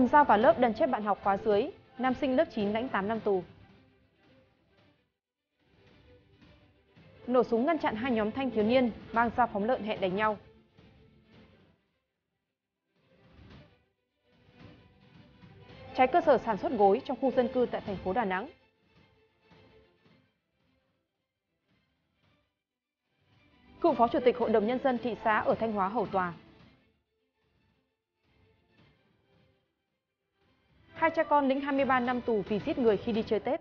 cầm dao vào lớp đần chết bạn học khóa dưới, nam sinh lớp 9 lãnh 8 năm tù. Nổ súng ngăn chặn hai nhóm thanh thiếu niên mang dao phóng lợn hẹn đánh nhau. Trái cơ sở sản xuất gối trong khu dân cư tại thành phố Đà Nẵng. Cựu Phó Chủ tịch Hội đồng Nhân dân thị xã ở Thanh Hóa hầu tòa Hai cha con lĩnh 23 năm tù vì giết người khi đi chơi Tết.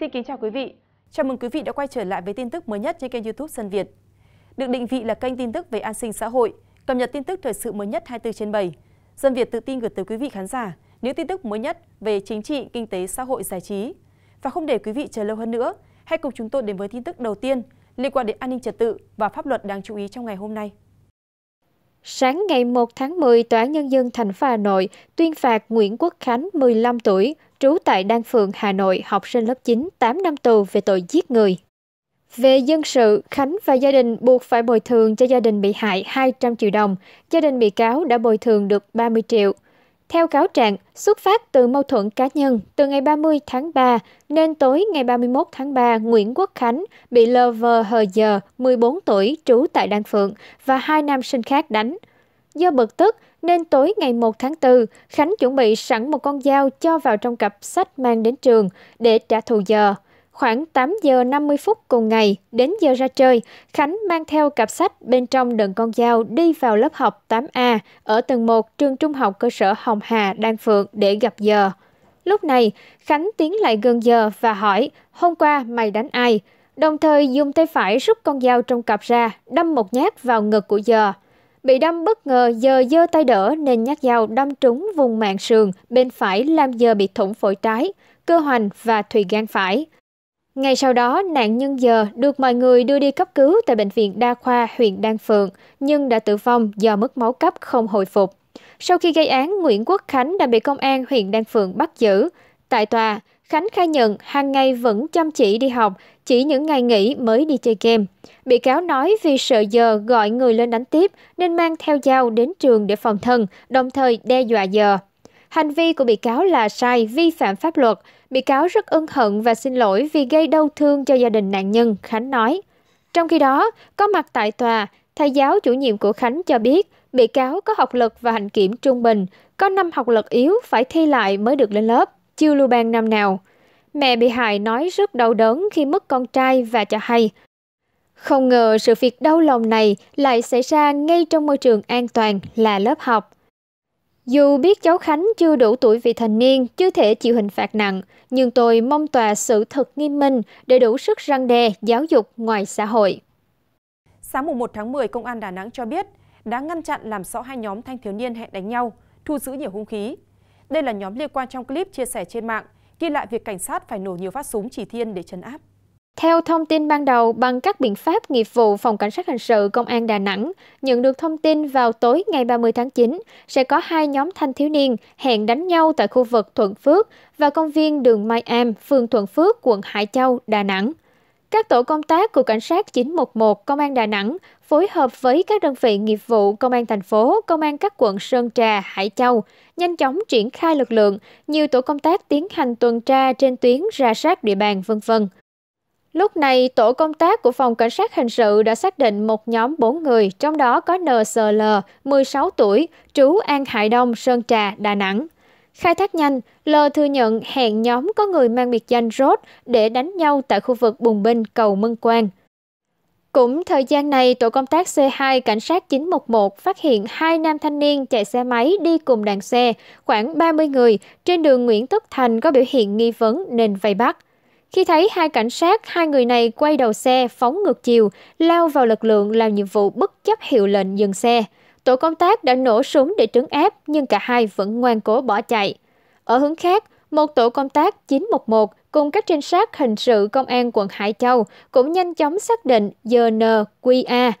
Xin kính chào quý vị. Chào mừng quý vị đã quay trở lại với tin tức mới nhất trên kênh YouTube Sân Việt. Được định vị là kênh tin tức về an sinh xã hội, cập nhật tin tức thời sự mới nhất 24 trên 7. Dân Việt tự tin gửi tới quý vị khán giả những tin tức mới nhất về chính trị, kinh tế, xã hội, giải trí. Và không để quý vị chờ lâu hơn nữa, hãy cùng chúng tôi đến với tin tức đầu tiên liên quan đến an ninh trật tự và pháp luật đáng chú ý trong ngày hôm nay. Sáng ngày 1 tháng 10, Tòa án Nhân dân thành phố Hà Nội tuyên phạt Nguyễn Quốc Khánh 15 tuổi, trú tại Đan Phượng, Hà Nội, học sinh lớp 9, 8 năm tù về tội giết người. Về dân sự, Khánh và gia đình buộc phải bồi thường cho gia đình bị hại 200 triệu đồng. Gia đình bị cáo đã bồi thường được 30 triệu. Theo cáo trạng, xuất phát từ mâu thuẫn cá nhân, từ ngày 30 tháng 3 nên tối ngày 31 tháng 3, Nguyễn Quốc Khánh bị LV Hờ Giờ, 14 tuổi, trú tại Đan Phượng và hai nam sinh khác đánh. Do bực tức nên tối ngày 1 tháng 4, Khánh chuẩn bị sẵn một con dao cho vào trong cặp sách mang đến trường để trả thù giờ khoảng tám giờ 50 phút cùng ngày, đến giờ ra chơi, Khánh mang theo cặp sách bên trong đựng con dao đi vào lớp học 8A ở tầng 1 trường trung học cơ sở Hồng Hà, Đan Phượng để gặp giờ. Lúc này, Khánh tiến lại gần giờ và hỏi, hôm qua mày đánh ai? Đồng thời dùng tay phải rút con dao trong cặp ra, đâm một nhát vào ngực của giờ. Bị đâm bất ngờ, giờ giơ tay đỡ nên nhát dao đâm trúng vùng mạng sườn, bên phải làm giờ bị thủng phổi trái, cơ hoành và thùy gan phải. Ngay sau đó, nạn nhân giờ được mọi người đưa đi cấp cứu tại Bệnh viện Đa khoa huyện Đan Phượng, nhưng đã tử vong do mất máu cấp không hồi phục. Sau khi gây án, Nguyễn Quốc Khánh đã bị công an huyện Đan Phượng bắt giữ. Tại tòa, Khánh khai nhận hàng ngày vẫn chăm chỉ đi học, chỉ những ngày nghỉ mới đi chơi game. Bị cáo nói vì sợ giờ gọi người lên đánh tiếp nên mang theo dao đến trường để phòng thân, đồng thời đe dọa giờ hành vi của bị cáo là sai, vi phạm pháp luật. Bị cáo rất ân hận và xin lỗi vì gây đau thương cho gia đình nạn nhân, Khánh nói. Trong khi đó, có mặt tại tòa, thầy giáo chủ nhiệm của Khánh cho biết bị cáo có học lực và hành kiểm trung bình, có năm học lực yếu phải thi lại mới được lên lớp, chưa lưu ban năm nào. Mẹ bị hại nói rất đau đớn khi mất con trai và cho hay không ngờ sự việc đau lòng này lại xảy ra ngay trong môi trường an toàn là lớp học dù biết cháu khánh chưa đủ tuổi vị thành niên chưa thể chịu hình phạt nặng nhưng tôi mong tòa xử thật nghiêm minh để đủ sức răng đe giáo dục ngoài xã hội sáng mùng 1 tháng 10 công an đà nẵng cho biết đã ngăn chặn làm rõ hai nhóm thanh thiếu niên hẹn đánh nhau thu giữ nhiều hung khí đây là nhóm liên quan trong clip chia sẻ trên mạng ghi lại việc cảnh sát phải nổ nhiều phát súng chỉ thiên để chấn áp theo thông tin ban đầu, bằng các biện pháp nghiệp vụ Phòng Cảnh sát Hình sự Công an Đà Nẵng nhận được thông tin vào tối ngày 30 tháng 9 sẽ có hai nhóm thanh thiếu niên hẹn đánh nhau tại khu vực Thuận Phước và công viên đường Mai Am, phường Thuận Phước, quận Hải Châu, Đà Nẵng. Các tổ công tác của Cảnh sát 911 Công an Đà Nẵng phối hợp với các đơn vị nghiệp vụ Công an thành phố, Công an các quận Sơn Trà, Hải Châu, nhanh chóng triển khai lực lượng, nhiều tổ công tác tiến hành tuần tra trên tuyến ra sát địa bàn vân vân. Lúc này, tổ công tác của phòng cảnh sát hình sự đã xác định một nhóm 4 người, trong đó có NSL, 16 tuổi, trú An Hải Đông, Sơn Trà, Đà Nẵng. Khai thác nhanh, L thừa nhận hẹn nhóm có người mang biệt danh Rốt để đánh nhau tại khu vực Bùng Binh, cầu Mân Quang. Cũng thời gian này, tổ công tác C2 cảnh sát 911 phát hiện hai nam thanh niên chạy xe máy đi cùng đàn xe, khoảng 30 người, trên đường Nguyễn Tất Thành có biểu hiện nghi vấn nên vây bắt. Khi thấy hai cảnh sát, hai người này quay đầu xe phóng ngược chiều, lao vào lực lượng làm nhiệm vụ bất chấp hiệu lệnh dừng xe. Tổ công tác đã nổ súng để trấn áp nhưng cả hai vẫn ngoan cố bỏ chạy. Ở hướng khác, một tổ công tác 911 cùng các trinh sát hình sự công an quận Hải Châu cũng nhanh chóng xác định ZNQA,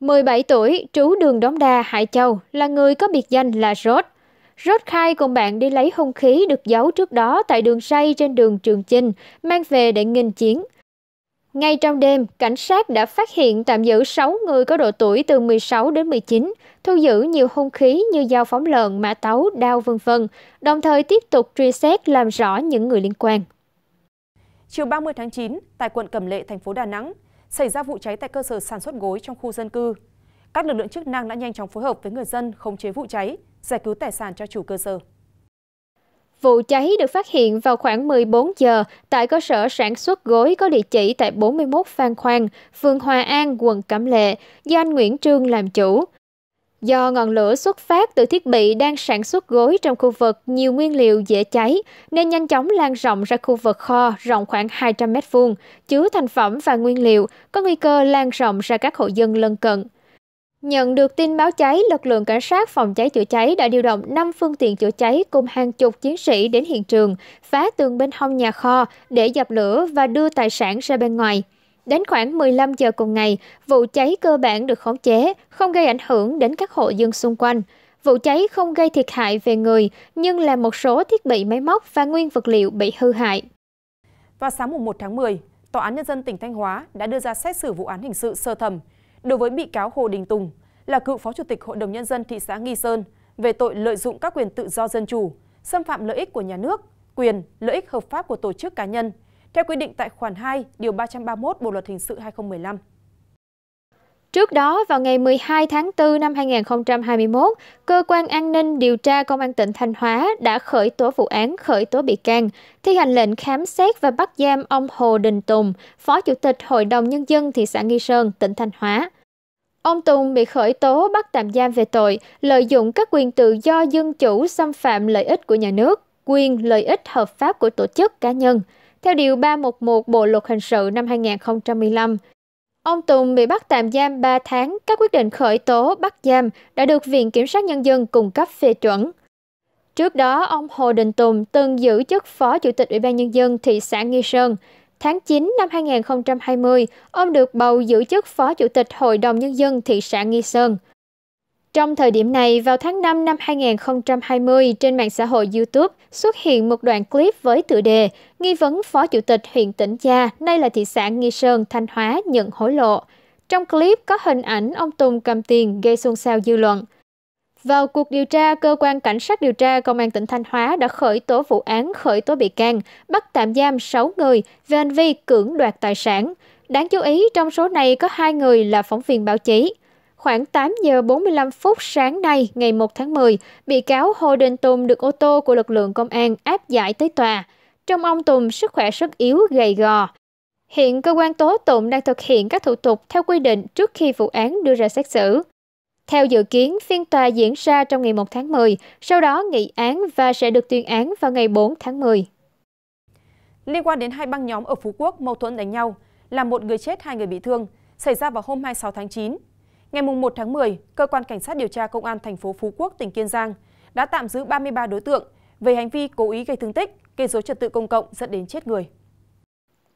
17 tuổi, trú đường Đống Đa, Hải Châu, là người có biệt danh là Rốt rốt khai cùng bạn đi lấy hung khí được giấu trước đó tại đường say trên đường Trường Chinh, mang về để nghênh chiến. Ngay trong đêm, cảnh sát đã phát hiện tạm giữ 6 người có độ tuổi từ 16 đến 19, thu giữ nhiều hung khí như dao phóng lợn, mã tấu, đao vân vân, đồng thời tiếp tục truy xét làm rõ những người liên quan. Chiều 30 tháng 9, tại quận Cẩm Lệ, thành phố Đà Nẵng, xảy ra vụ cháy tại cơ sở sản xuất gối trong khu dân cư. Các lực lượng chức năng đã nhanh chóng phối hợp với người dân khống chế vụ cháy, giải cứu tài sản cho chủ cơ sở. Vụ cháy được phát hiện vào khoảng 14 giờ tại cơ sở sản xuất gối có địa chỉ tại 41 Phan Khoang, phường Hòa An, quận Cẩm Lệ, do anh Nguyễn Trương làm chủ. Do ngọn lửa xuất phát từ thiết bị đang sản xuất gối trong khu vực nhiều nguyên liệu dễ cháy, nên nhanh chóng lan rộng ra khu vực kho rộng khoảng 200 m2, chứa thành phẩm và nguyên liệu, có nguy cơ lan rộng ra các hộ dân lân cận. Nhận được tin báo cháy, lực lượng cảnh sát phòng cháy chữa cháy đã điều động 5 phương tiện chữa cháy cùng hàng chục chiến sĩ đến hiện trường, phá tường bên hông nhà kho để dập lửa và đưa tài sản ra bên ngoài. Đến khoảng 15 giờ cùng ngày, vụ cháy cơ bản được khống chế, không gây ảnh hưởng đến các hộ dân xung quanh. Vụ cháy không gây thiệt hại về người, nhưng là một số thiết bị máy móc và nguyên vật liệu bị hư hại. Vào sáng 1 tháng 10, Tòa án Nhân dân tỉnh Thanh Hóa đã đưa ra xét xử vụ án hình sự sơ thẩm đối với bị cáo hồ đình tùng là cựu phó chủ tịch hội đồng nhân dân thị xã nghi sơn về tội lợi dụng các quyền tự do dân chủ xâm phạm lợi ích của nhà nước quyền lợi ích hợp pháp của tổ chức cá nhân theo quy định tại khoản 2, điều 331 Bộ luật hình sự 2015. Trước đó, vào ngày 12 tháng 4 năm 2021, Cơ quan An ninh điều tra Công an tỉnh Thanh Hóa đã khởi tố vụ án khởi tố bị can, thi hành lệnh khám xét và bắt giam ông Hồ Đình Tùng, Phó Chủ tịch Hội đồng Nhân dân thị xã Nghi Sơn, tỉnh Thanh Hóa, Ông Tùng bị khởi tố bắt tạm giam về tội lợi dụng các quyền tự do dân chủ xâm phạm lợi ích của nhà nước, quyền lợi ích hợp pháp của tổ chức cá nhân, theo Điều 311 Bộ Luật Hình sự năm 2015. Ông Tùng bị bắt tạm giam 3 tháng, các quyết định khởi tố bắt giam đã được Viện Kiểm sát Nhân dân cung cấp phê chuẩn. Trước đó, ông Hồ Đình Tùng từng giữ chức Phó Chủ tịch Ủy ban Nhân dân thị xã Nghi Sơn, Tháng 9 năm 2020, ông được bầu giữ chức Phó Chủ tịch Hội đồng Nhân dân thị xã Nghi Sơn. Trong thời điểm này, vào tháng 5 năm 2020, trên mạng xã hội YouTube xuất hiện một đoạn clip với tựa đề Nghi vấn Phó Chủ tịch huyện tỉnh Cha, nay là thị xã Nghi Sơn, Thanh Hóa nhận hối lộ. Trong clip có hình ảnh ông Tùng cầm tiền gây xôn xao dư luận vào cuộc điều tra, cơ quan cảnh sát điều tra công an tỉnh Thanh Hóa đã khởi tố vụ án khởi tố bị can, bắt tạm giam 6 người về hành vi cưỡng đoạt tài sản. Đáng chú ý, trong số này có hai người là phóng viên báo chí. Khoảng 8 giờ 45 phút sáng nay, ngày 1 tháng 10, bị cáo Hồ Đình Tùng được ô tô của lực lượng công an áp giải tới tòa. Trong ông Tùng, sức khỏe rất yếu, gầy gò. Hiện cơ quan tố tụng đang thực hiện các thủ tục theo quy định trước khi vụ án đưa ra xét xử. Theo dự kiến, phiên tòa diễn ra trong ngày 1 tháng 10, sau đó nghị án và sẽ được tuyên án vào ngày 4 tháng 10. Liên quan đến hai băng nhóm ở Phú Quốc mâu thuẫn đánh nhau, làm một người chết, hai người bị thương, xảy ra vào hôm 26 tháng 9. Ngày 1 tháng 10, cơ quan cảnh sát điều tra công an thành phố Phú Quốc, tỉnh Kiên Giang đã tạm giữ 33 đối tượng về hành vi cố ý gây thương tích, gây dối trật tự công cộng dẫn đến chết người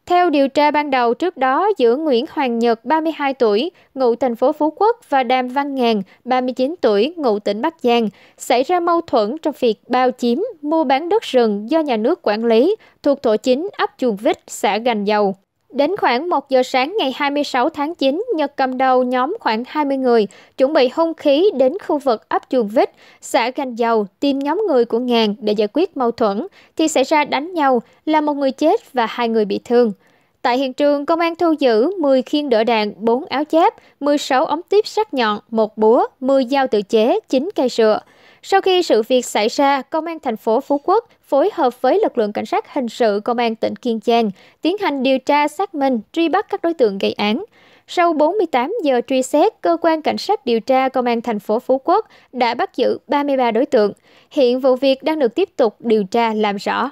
theo điều tra ban đầu trước đó giữa Nguyễn Hoàng Nhật ba mươi hai tuổi, ngụ thành phố Phú Quốc và Đàm Văn Ngàn ba mươi chín tuổi, ngụ tỉnh Bắc Giang xảy ra mâu thuẫn trong việc bao chiếm, mua bán đất rừng do nhà nước quản lý thuộc thổ chính ấp Chuồng Vích, xã Gành Dầu. Đến khoảng 1 giờ sáng ngày 26 tháng 9, Nhật cầm đầu nhóm khoảng 20 người chuẩn bị hung khí đến khu vực ấp chuồng vít, xã Gành Dầu tìm nhóm người của Ngàn để giải quyết mâu thuẫn, thì xảy ra đánh nhau, là một người chết và hai người bị thương. Tại hiện trường, công an thu giữ 10 khiên đỡ đạn, 4 áo chép, 16 ống tiếp sắc nhọn, một búa, 10 dao tự chế, 9 cây sựa. Sau khi sự việc xảy ra, Công an thành phố Phú Quốc phối hợp với lực lượng cảnh sát hình sự Công an tỉnh Kiên Giang tiến hành điều tra xác minh, truy bắt các đối tượng gây án. Sau 48 giờ truy xét, cơ quan cảnh sát điều tra công an thành phố Phú Quốc đã bắt giữ 33 đối tượng. Hiện vụ việc đang được tiếp tục điều tra làm rõ.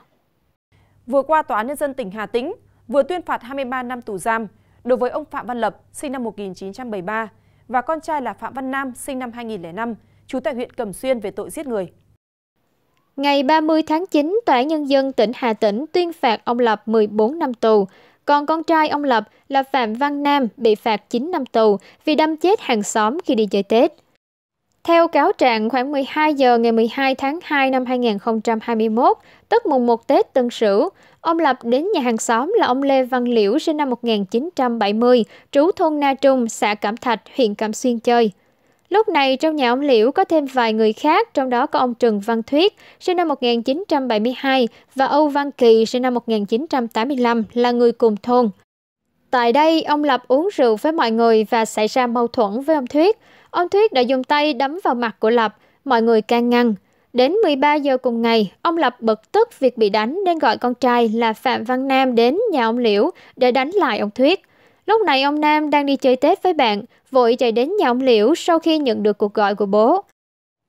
Vừa qua tòa án nhân dân tỉnh Hà Tĩnh vừa tuyên phạt 23 năm tù giam đối với ông Phạm Văn Lập, sinh năm 1973 và con trai là Phạm Văn Nam, sinh năm 2005 trú tại huyện Cẩm Xuyên về tội giết người. Ngày 30 tháng 9, Tòa Nhân dân tỉnh Hà Tĩnh tuyên phạt ông Lập 14 năm tù. Còn con trai ông Lập là Phạm Văn Nam bị phạt 9 năm tù vì đâm chết hàng xóm khi đi chơi Tết. Theo cáo trạng, khoảng 12 giờ ngày 12 tháng 2 năm 2021, tức mùng 1 Tết Tân Sửu, ông Lập đến nhà hàng xóm là ông Lê Văn Liễu sinh năm 1970, trú thôn Na Trung, xã Cẩm Thạch, huyện Cẩm Xuyên chơi. Lúc này trong nhà ông Liễu có thêm vài người khác, trong đó có ông Trần Văn Thuyết, sinh năm 1972 và Âu Văn Kỳ, sinh năm 1985, là người cùng thôn. Tại đây, ông Lập uống rượu với mọi người và xảy ra mâu thuẫn với ông Thuyết. Ông Thuyết đã dùng tay đấm vào mặt của Lập, mọi người can ngăn. Đến 13 giờ cùng ngày, ông Lập bực tức việc bị đánh nên gọi con trai là Phạm Văn Nam đến nhà ông Liễu để đánh lại ông Thuyết. Lúc này ông Nam đang đi chơi Tết với bạn, vội chạy đến nhà ông Liễu sau khi nhận được cuộc gọi của bố.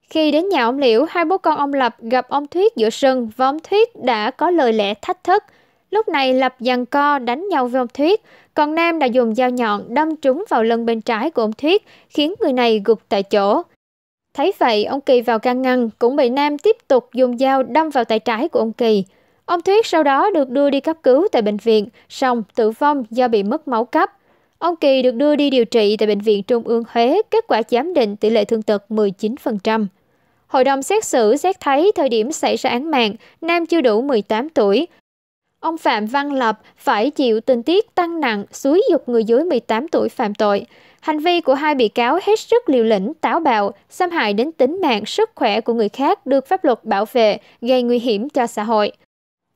Khi đến nhà ông Liễu, hai bố con ông Lập gặp ông Thuyết giữa sân và ông Thuyết đã có lời lẽ thách thức. Lúc này Lập giằng co đánh nhau với ông Thuyết, còn Nam đã dùng dao nhọn đâm trúng vào lưng bên trái của ông Thuyết, khiến người này gục tại chỗ. Thấy vậy, ông Kỳ vào can ngăn, cũng bị Nam tiếp tục dùng dao đâm vào tay trái của ông Kỳ. Ông Thuyết sau đó được đưa đi cấp cứu tại bệnh viện, song tử vong do bị mất máu cấp. Ông Kỳ được đưa đi điều trị tại Bệnh viện Trung ương Huế, kết quả giám định tỷ lệ thương tật 19%. Hội đồng xét xử xét thấy thời điểm xảy ra án mạng, Nam chưa đủ 18 tuổi. Ông Phạm Văn Lập phải chịu tình tiết tăng nặng suối dục người dưới 18 tuổi phạm tội. Hành vi của hai bị cáo hết sức liều lĩnh, táo bạo, xâm hại đến tính mạng, sức khỏe của người khác được pháp luật bảo vệ, gây nguy hiểm cho xã hội.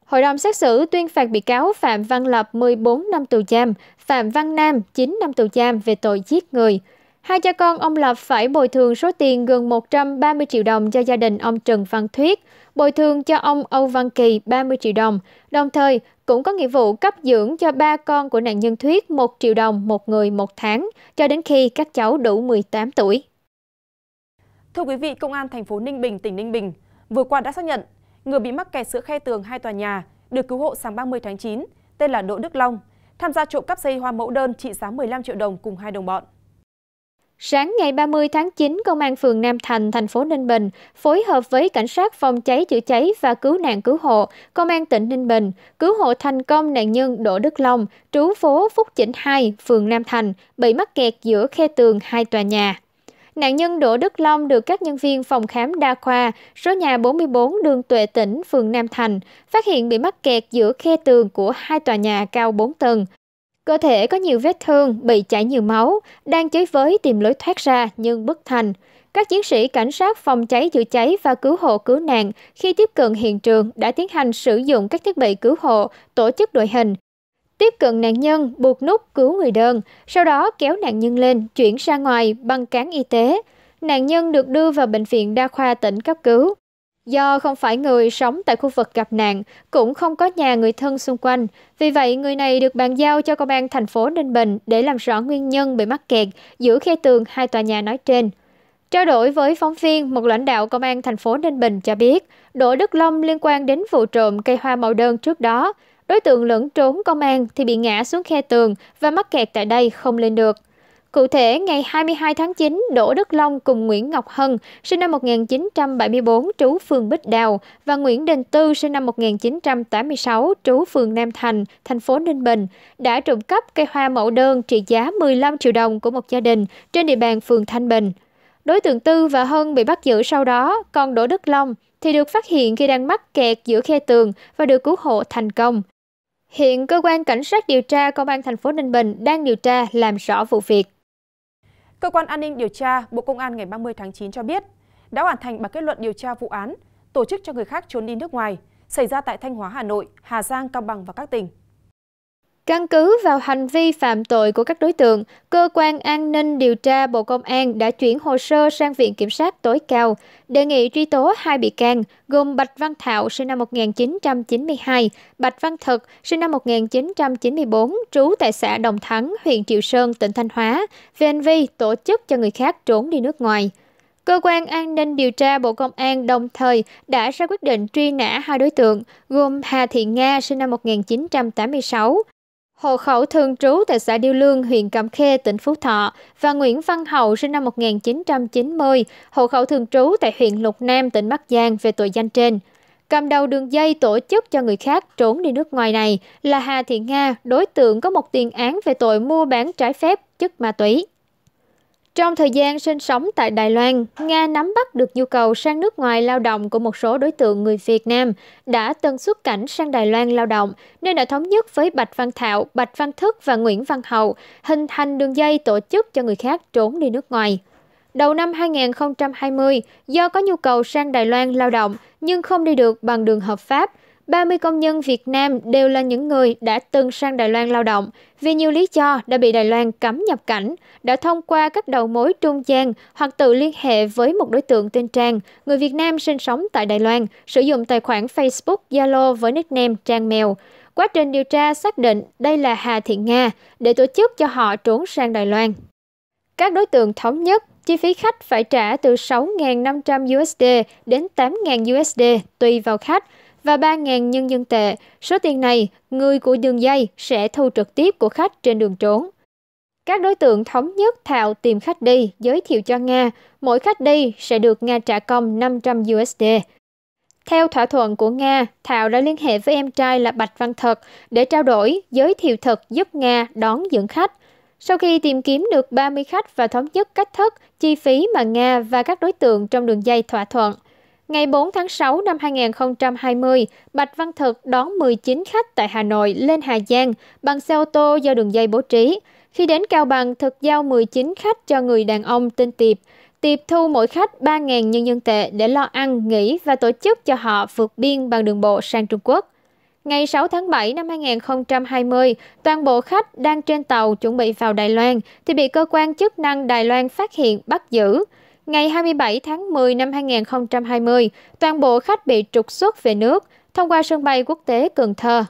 Hội đồng xét xử tuyên phạt bị cáo Phạm Văn Lập một mươi bốn năm tù giam, Phạm Văn Nam chín năm tù giam về tội giết người. Hai cha con ông Lập phải bồi thường số tiền gần một trăm ba mươi triệu đồng cho gia đình ông Trần Văn Thuyết, bồi thường cho ông Âu Văn Kỳ ba mươi triệu đồng, đồng thời cũng có nghĩa vụ cấp dưỡng cho ba con của nạn nhân Thuyết một triệu đồng một người một tháng, cho đến khi các cháu đủ 18 tuổi. Thưa quý vị, Công an thành phố Ninh Bình, tỉnh Ninh Bình vừa qua đã xác nhận người bị mắc kẹt giữa khe tường hai tòa nhà, được cứu hộ sáng 30 tháng 9, tên là Đỗ Đức Long, tham gia trộm cắp dây hoa mẫu đơn trị giá 15 triệu đồng cùng hai đồng bọn. Sáng ngày 30 tháng 9, Công an phường Nam Thành, thành phố Ninh Bình phối hợp với Cảnh sát phòng cháy chữa cháy và cứu nạn cứu hộ, Công an tỉnh Ninh Bình cứu hộ thành công nạn nhân Đỗ Đức Long, trú phố Phúc Chỉnh 2, phường Nam Thành, bị mắc kẹt giữa khe tường hai tòa nhà nạn nhân Đỗ Đức Long được các nhân viên phòng khám đa khoa số nhà 44 đường Tuệ Tỉnh, phường Nam Thành, phát hiện bị mắc kẹt giữa khe tường của hai tòa nhà cao 4 tầng. Cơ thể có nhiều vết thương, bị chảy nhiều máu, đang chới với tìm lối thoát ra nhưng bất thành. Các chiến sĩ cảnh sát phòng cháy chữa cháy và cứu hộ cứu nạn khi tiếp cận hiện trường đã tiến hành sử dụng các thiết bị cứu hộ, tổ chức đội hình, tiếp cận nạn nhân buộc nút cứu người đơn sau đó kéo nạn nhân lên chuyển ra ngoài bằng cán y tế nạn nhân được đưa vào bệnh viện đa khoa tỉnh cấp cứu do không phải người sống tại khu vực gặp nạn cũng không có nhà người thân xung quanh vì vậy người này được bàn giao cho công an thành phố ninh bình để làm rõ nguyên nhân bị mắc kẹt giữa khe tường hai tòa nhà nói trên Trao đổi với phóng viên, một lãnh đạo công an thành phố Ninh Bình cho biết, Đỗ Đức Long liên quan đến vụ trộm cây hoa màu đơn trước đó, Đối tượng lẫn trốn công an thì bị ngã xuống khe tường và mắc kẹt tại đây không lên được. Cụ thể, ngày 22 tháng 9, Đỗ Đức Long cùng Nguyễn Ngọc Hân, sinh năm 1974, trú phường Bích Đào, và Nguyễn Đình Tư, sinh năm 1986, trú phường Nam Thành, thành phố Ninh Bình, đã trộm cắp cây hoa mẫu đơn trị giá 15 triệu đồng của một gia đình trên địa bàn phường Thanh Bình. Đối tượng Tư và Hân bị bắt giữ sau đó, còn Đỗ Đức Long thì được phát hiện khi đang mắc kẹt giữa khe tường và được cứu hộ thành công. Hiện cơ quan cảnh sát điều tra công an thành phố Ninh Bình đang điều tra làm rõ vụ việc. Cơ quan an ninh điều tra Bộ Công an ngày 30 tháng 9 cho biết đã hoàn thành bằng kết luận điều tra vụ án tổ chức cho người khác trốn đi nước ngoài xảy ra tại Thanh Hóa, Hà Nội, Hà Giang, Cao Bằng và các tỉnh. Căn cứ vào hành vi phạm tội của các đối tượng, cơ quan an ninh điều tra Bộ Công an đã chuyển hồ sơ sang Viện Kiểm sát tối cao, đề nghị truy tố hai bị can gồm Bạch Văn Thảo sinh năm 1992, Bạch Văn Thực sinh năm 1994, trú tại xã Đồng Thắng, huyện Triệu Sơn, tỉnh Thanh Hóa, về hành vi tổ chức cho người khác trốn đi nước ngoài. Cơ quan an ninh điều tra Bộ Công an đồng thời đã ra quyết định truy nã hai đối tượng gồm Hà Thị Nga sinh năm 1986, hộ khẩu thường trú tại xã Điêu Lương, huyện Cẩm Khê, tỉnh Phú Thọ và Nguyễn Văn Hậu sinh năm 1990, hộ khẩu thường trú tại huyện Lục Nam, tỉnh Bắc Giang về tội danh trên. Cầm đầu đường dây tổ chức cho người khác trốn đi nước ngoài này là Hà Thị Nga, đối tượng có một tiền án về tội mua bán trái phép chất ma túy trong thời gian sinh sống tại Đài Loan, Nga nắm bắt được nhu cầu sang nước ngoài lao động của một số đối tượng người Việt Nam đã từng xuất cảnh sang Đài Loan lao động, nên đã thống nhất với Bạch Văn Thảo, Bạch Văn Thức và Nguyễn Văn Hậu hình thành đường dây tổ chức cho người khác trốn đi nước ngoài. Đầu năm 2020, do có nhu cầu sang Đài Loan lao động nhưng không đi được bằng đường hợp pháp, ba mươi công nhân Việt Nam đều là những người đã từng sang Đài Loan lao động, vì nhiều lý do đã bị Đài Loan cấm nhập cảnh, đã thông qua các đầu mối trung gian hoặc tự liên hệ với một đối tượng tên Trang, người Việt Nam sinh sống tại Đài Loan, sử dụng tài khoản Facebook, Zalo với nickname Trang Mèo. Quá trình điều tra xác định đây là Hà Thị Nga để tổ chức cho họ trốn sang Đài Loan. Các đối tượng thống nhất chi phí khách phải trả từ 6.500 USD đến 8.000 USD tùy vào khách – và 3.000 nhân dân tệ. Số tiền này, người của đường dây sẽ thu trực tiếp của khách trên đường trốn. Các đối tượng thống nhất thảo tìm khách đi, giới thiệu cho Nga, mỗi khách đi sẽ được Nga trả công 500 USD. Theo thỏa thuận của Nga, Thảo đã liên hệ với em trai là Bạch Văn Thật để trao đổi, giới thiệu Thật giúp Nga đón dẫn khách. Sau khi tìm kiếm được 30 khách và thống nhất cách thức, chi phí mà Nga và các đối tượng trong đường dây thỏa thuận, Ngày bốn tháng sáu năm hai hai nghìn mươi, Bạch Văn Thực đón chín khách tại Hà Nội lên Hà Giang bằng xe ô tô do đường dây bố trí. Khi đến Cao Bằng, Thực giao chín khách cho người đàn ông tên Tiệp. Tiệp thu mỗi khách ba 000 nhân dân tệ để lo ăn, nghỉ và tổ chức cho họ vượt biên bằng đường bộ sang Trung Quốc. Ngày 6 tháng 7 năm 2020, toàn bộ khách đang trên tàu chuẩn bị vào Đài Loan thì bị cơ quan chức năng Đài Loan phát hiện bắt giữ ngày 27 tháng 10 năm 2020, toàn bộ khách bị trục xuất về nước thông qua sân bay quốc tế Cần Thơ.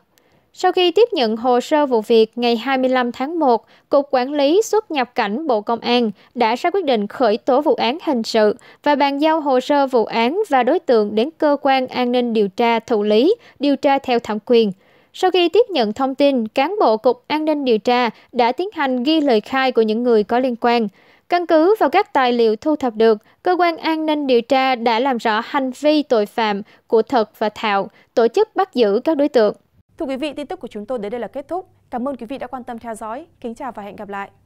Sau khi tiếp nhận hồ sơ vụ việc ngày 25 tháng 1, Cục Quản lý xuất nhập cảnh Bộ Công an đã ra quyết định khởi tố vụ án hình sự và bàn giao hồ sơ vụ án và đối tượng đến cơ quan an ninh điều tra thụ lý, điều tra theo thẩm quyền. Sau khi tiếp nhận thông tin, cán bộ Cục An ninh điều tra đã tiến hành ghi lời khai của những người có liên quan – căn cứ vào các tài liệu thu thập được cơ quan an ninh điều tra đã làm rõ hành vi tội phạm của thật và Thảo tổ chức bắt giữ các đối tượng Thưa quý vị, tin tức của chúng tôi đến đây là kết thúc. Cảm ơn quý vị đã quan tâm theo dõi. Kính chào và hẹn gặp lại.